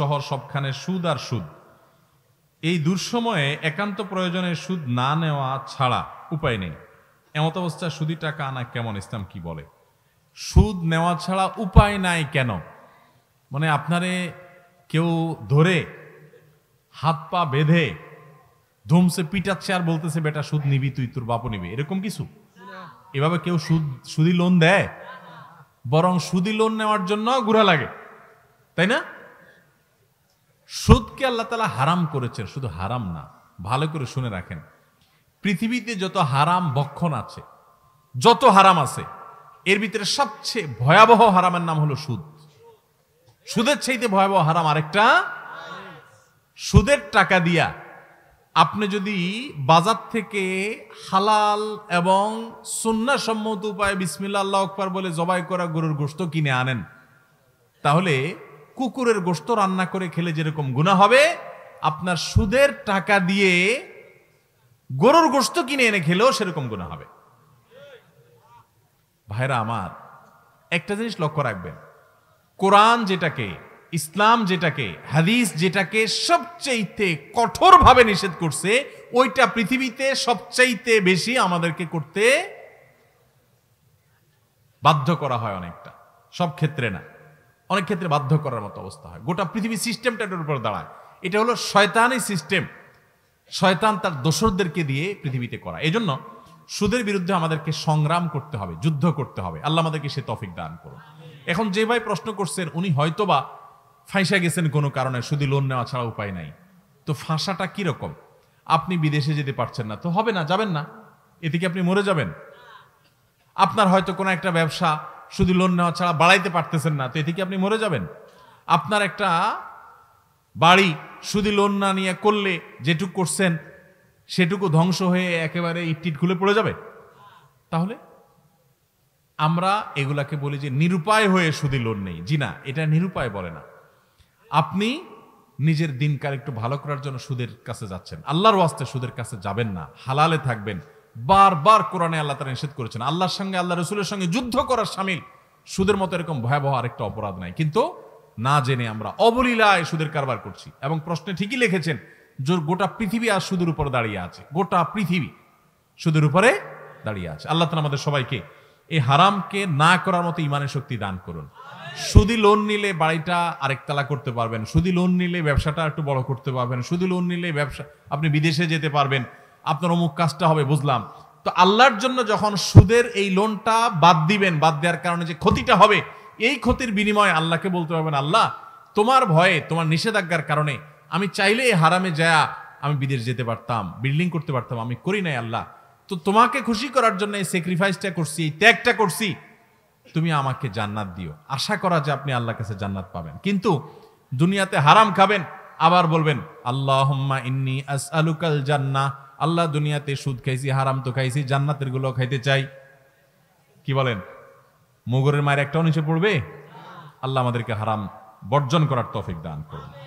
শহর সবখানে সুদ আর সুদ এই দুঃসময়ে একান্ত প্রয়োজনে সুদ না নেওয়া ছাড়া উপায় নেই এমত অবস্থা সুদি টাকা আনা কেমন ইসলাম কি বলে সুদ নেওয়া ছাড়া উপায় নাই কেন মানে আপনারে কেউ ধরে হাত পা বেঁধে ধুমসে পিটাচ্ছে আর বলতেছে বেটা সুদ নিবি তুই তোর বাপু নিবি এরকম কিছু এভাবে কেউ সুদ সুদি লোন দেয় বরং সুদি লোন নেওয়ার জন্য ঘুরা লাগে তাই না সুদকে আল্লাহ তালা হারাম করেছেন শুধু হারাম না ভালো করে শুনে রাখেন পৃথিবীতে যত হারাম বক্ষণ আছে যত হারাম আছে এর ভিতরে সবচেয়ে ভয়াবহ হারামের নাম হলো সুদ সুদের চাইতে ভয়াবহ হারাম আরেকটা সুদের টাকা দিয়া আপনি যদি বাজার থেকে হালাল এবং সম্মত উপায়ে বিসমিল্লা আল্লাহ আকবর বলে জবাই করা গরুর গোস্ত কিনে আনেন তাহলে কুকুরের গোস্ত রান্না করে খেলে যেরকম গুণা হবে আপনার সুদের টাকা দিয়ে গরুর গোস্ত কিনে এনে খেলেও সেরকম গুণা হবে ভাইরা আমার একটা জিনিস লক্ষ্য রাখবেন কোরআন যেটাকে ইসলাম যেটাকে হাদিস যেটাকে সবচেয়েতে কঠোরভাবে নিষেধ করছে ওইটা পৃথিবীতে সবচাইতে বেশি আমাদেরকে করতে বাধ্য করা হয় অনেকটা সব ক্ষেত্রে না অনেক ক্ষেত্রে বাধ্য করার মতো অবস্থা হয় গোটা পৃথিবী সিস্টেমটা এটার উপর দাঁড়ায় এটা হলো শয়তানি সিস্টেম শয়তান তার দোসরদেরকে দিয়ে পৃথিবীতে করা এই জন্য সুদের বিরুদ্ধে আমাদেরকে সংগ্রাম করতে হবে যুদ্ধ করতে হবে আল্লাহ আমাদেরকে সে তফিক দান করুন এখন যে ভাই প্রশ্ন করছেন উনি হয়তোবা ফাঁসা গেছেন কোনো কারণে শুধু লোন নেওয়া ছাড়া উপায় নাই তো ফাঁসাটা কীরকম আপনি বিদেশে যেতে পারছেন না তো হবে না যাবেন না এতে কি আপনি মরে যাবেন আপনার হয়তো কোনো একটা ব্যবসা শুধু লোন নেওয়া ছাড়া বাড়াইতে পারতেছেন না তো এতে কি আপনি মরে যাবেন আপনার একটা বাড়ি শুধু লোন না নিয়ে করলে যেটুকু করছেন সেটুকু ধ্বংস হয়ে একেবারে ইটটিট খুলে পড়ে যাবে তাহলে আমরা এগুলাকে বলি যে নিরুপায় হয়ে সুদি লোন নেই জি না এটা নিরুপায় বলে না আপনি নিজের দিনকার একটু ভালো করার জন্য সুদের কাছে যাচ্ছেন আল্লাহর ওয়াস্তে সুদের কাছে যাবেন না হালালে থাকবেন বারবার কোরআনে আল্লাহ তারা নিষেধ করেছেন আল্লাহর সঙ্গে আল্লাহ রসুলের সঙ্গে যুদ্ধ করার সামিল সুদের মতো এরকম ভয়াবহ আরেকটা অপরাধ নাই কিন্তু না জেনে আমরা অবলীলায় সুদের কারবার করছি এবং প্রশ্নে ঠিকই লিখেছেন জোর গোটা পৃথিবী আর সুদের উপরে দাঁড়িয়ে আছে গোটা পৃথিবী সুদের উপরে দাঁড়িয়ে আছে আল্লাহ তালা আমাদের সবাইকে এই হারামকে না করার মতো ইমানের শক্তি দান করুন সুদি লোন নিলে বাড়িটা আরেকতলা করতে পারবেন সুদি লোন নিলে ব্যবসাটা একটু বড় করতে পারবেন সুদি লোন নিলে ব্যবসা আপনি বিদেশে যেতে পারবেন আপনার অমুক কাজটা হবে বুঝলাম তো আল্লাহর জন্য যখন সুদের এই লোনটা বাদ দিবেন বাদ দেওয়ার কারণে যে ক্ষতিটা হবে এই ক্ষতির বিনিময়ে আল্লাহকে বলতে পারবেন আল্লাহ তোমার ভয়ে তোমার নিষেধাজ্ঞার কারণে আমি চাইলে এই হারামে যায়া আমি বিদেশ যেতে পারতাম বিল্ডিং করতে পারতাম আমি করি নাই আল্লাহ তো তোমাকে খুশি করার জন্য এই স্যাক্রিফাইসটা করছি এই ত্যাগটা করছি তুমি আমাকে জান্নাত দিও আশা করা যে আপনি আল্লাহর কাছে জান্নাত পাবেন কিন্তু দুনিয়াতে হারাম খাবেন আবার বলবেন আল্লাহ ইন্নি আসআলুকাল আলুকাল জান্নাহ আল্লাহ দুনিয়াতে সুদ খাইছি হারাম তো খাইছি জান্নাতের গুলো খাইতে চাই কি বলেন মুগরের মায়ের একটাও নিচে পড়বে আল্লাহ আমাদেরকে হারাম বর্জন করার তফিক দান করুন